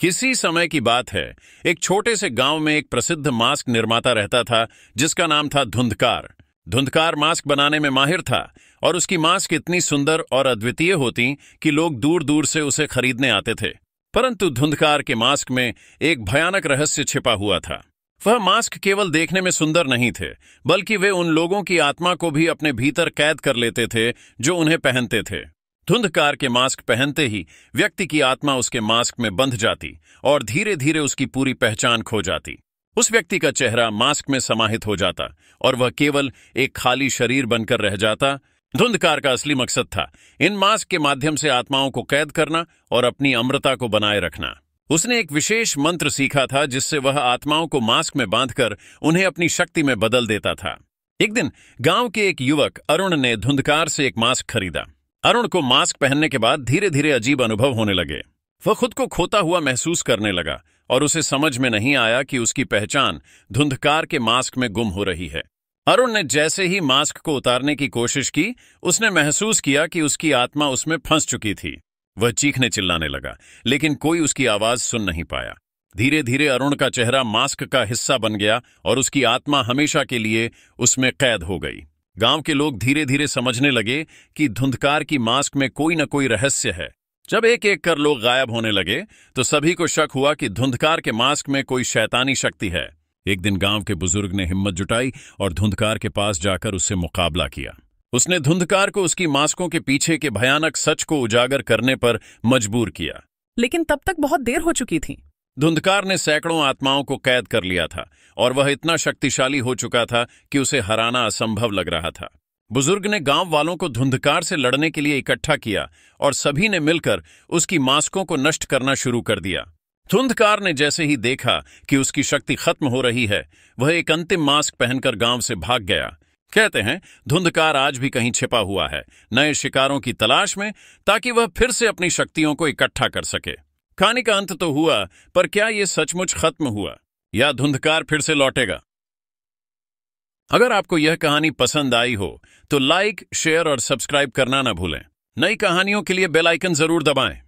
किसी समय की बात है एक छोटे से गांव में एक प्रसिद्ध मास्क निर्माता रहता था जिसका नाम था धुंधकार धुंधकार मास्क बनाने में माहिर था और उसकी मास्क इतनी सुंदर और अद्वितीय होती कि लोग दूर दूर से उसे खरीदने आते थे परंतु धुंधकार के मास्क में एक भयानक रहस्य छिपा हुआ था वह मास्क केवल देखने में सुंदर नहीं थे बल्कि वे उन लोगों की आत्मा को भी अपने भीतर कैद कर लेते थे जो उन्हें पहनते थे धुंधकार के मास्क पहनते ही व्यक्ति की आत्मा उसके मास्क में बंध जाती और धीरे धीरे उसकी पूरी पहचान खो जाती उस व्यक्ति का चेहरा मास्क में समाहित हो जाता और वह केवल एक खाली शरीर बनकर रह जाता धुंधकार का असली मकसद था इन मास्क के माध्यम से आत्माओं को कैद करना और अपनी अमृता को बनाए रखना उसने एक विशेष मंत्र सीखा था जिससे वह आत्माओं को मास्क में बांधकर उन्हें अपनी शक्ति में बदल देता था एक दिन गांव के एक युवक अरुण ने धुंधकार से एक मास्क खरीदा अरुण को मास्क पहनने के बाद धीरे धीरे अजीब अनुभव होने लगे वह खुद को खोता हुआ महसूस करने लगा और उसे समझ में नहीं आया कि उसकी पहचान धुंधकार के मास्क में गुम हो रही है अरुण ने जैसे ही मास्क को उतारने की कोशिश की उसने महसूस किया कि उसकी आत्मा उसमें फंस चुकी थी वह चीखने चिल्लाने लगा लेकिन कोई उसकी आवाज सुन नहीं पाया धीरे धीरे अरुण का चेहरा मास्क का हिस्सा बन गया और उसकी आत्मा हमेशा के लिए उसमें कैद हो गई गांव के लोग धीरे धीरे समझने लगे कि धुंधकार की मास्क में कोई न कोई रहस्य है जब एक एक कर लोग गायब होने लगे तो सभी को शक हुआ कि धुंधकार के मास्क में कोई शैतानी शक्ति है एक दिन गांव के बुजुर्ग ने हिम्मत जुटाई और धुंधकार के पास जाकर उससे मुकाबला किया उसने धुंधकार को उसकी मास्कों के पीछे के भयानक सच को उजागर करने पर मजबूर किया लेकिन तब तक बहुत देर हो चुकी थी धुंधकार ने सैकड़ों आत्माओं को कैद कर लिया था और वह इतना शक्तिशाली हो चुका था कि उसे हराना असंभव लग रहा था बुजुर्ग ने गांव वालों को धुंधकार से लड़ने के लिए इकट्ठा किया और सभी ने मिलकर उसकी मास्कों को नष्ट करना शुरू कर दिया धुंधकार ने जैसे ही देखा कि उसकी शक्ति खत्म हो रही है वह एक अंतिम मास्क पहनकर गांव से भाग गया कहते हैं धुंधकार आज भी कहीं छिपा हुआ है नए शिकारों की तलाश में ताकि वह फिर से अपनी शक्तियों को इकट्ठा कर सके कहानी का अंत तो हुआ पर क्या यह सचमुच खत्म हुआ या धुंधकार फिर से लौटेगा अगर आपको यह कहानी पसंद आई हो तो लाइक शेयर और सब्सक्राइब करना ना भूलें नई कहानियों के लिए बेल आइकन जरूर दबाएं